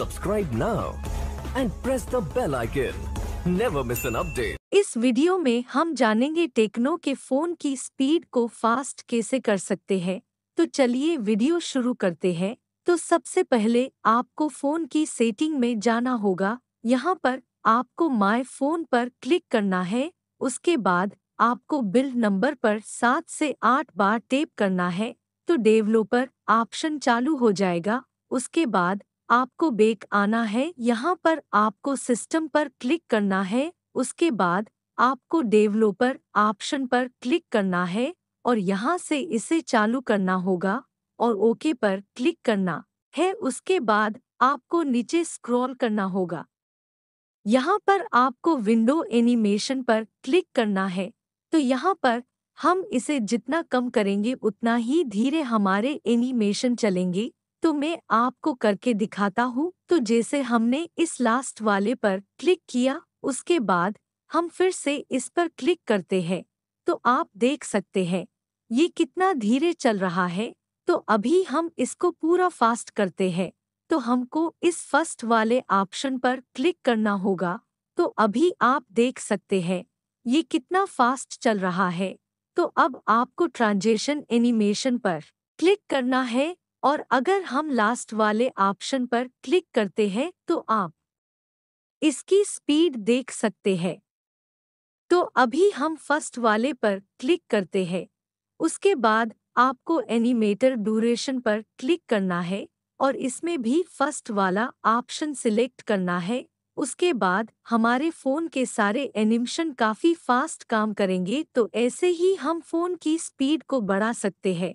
Subscribe now and press the bell icon. Never miss an update. इस video में हम जानेंगे टेक्नो के फोन की स्पीड को फास्ट कैसे कर सकते हैं तो चलिए वीडियो शुरू करते हैं तो सबसे पहले आपको फोन की सेटिंग में जाना होगा यहाँ पर आपको माय फोन पर क्लिक करना है उसके बाद आपको बिल्ड नंबर पर सात से आठ बार टेप करना है तो डेवलपर ऑप्शन चालू हो जाएगा उसके बाद आपको बेक आना है यहाँ पर आपको सिस्टम पर क्लिक करना है उसके बाद आपको डेवलपर ऑप्शन पर क्लिक करना है और यहाँ से इसे चालू करना होगा और ओके पर क्लिक करना है उसके बाद आपको नीचे स्क्रॉल करना होगा यहाँ पर आपको विंडो एनिमेशन पर क्लिक करना है तो यहाँ पर हम इसे जितना कम करेंगे उतना ही धीरे हमारे एनिमेशन चलेंगे तो मैं आपको करके दिखाता हूँ तो जैसे हमने इस लास्ट वाले पर क्लिक किया उसके बाद हम फिर से इस पर क्लिक करते हैं तो आप देख सकते हैं ये कितना धीरे चल रहा है तो अभी हम इसको पूरा फास्ट करते हैं तो हमको इस फर्स्ट वाले ऑप्शन पर क्लिक करना होगा तो अभी आप देख सकते हैं ये कितना फास्ट चल रहा है तो अब आपको ट्रांजेक्शन एनिमेशन पर क्लिक करना है और अगर हम लास्ट वाले ऑप्शन पर क्लिक करते हैं तो आप इसकी स्पीड देख सकते हैं तो अभी हम फर्स्ट वाले पर क्लिक करते हैं उसके बाद आपको एनिमेटर ड्यूरेशन पर क्लिक करना है और इसमें भी फर्स्ट वाला ऑप्शन सिलेक्ट करना है उसके बाद हमारे फ़ोन के सारे एनिमेशन काफ़ी फास्ट काम करेंगे तो ऐसे ही हम फ़ोन की स्पीड को बढ़ा सकते हैं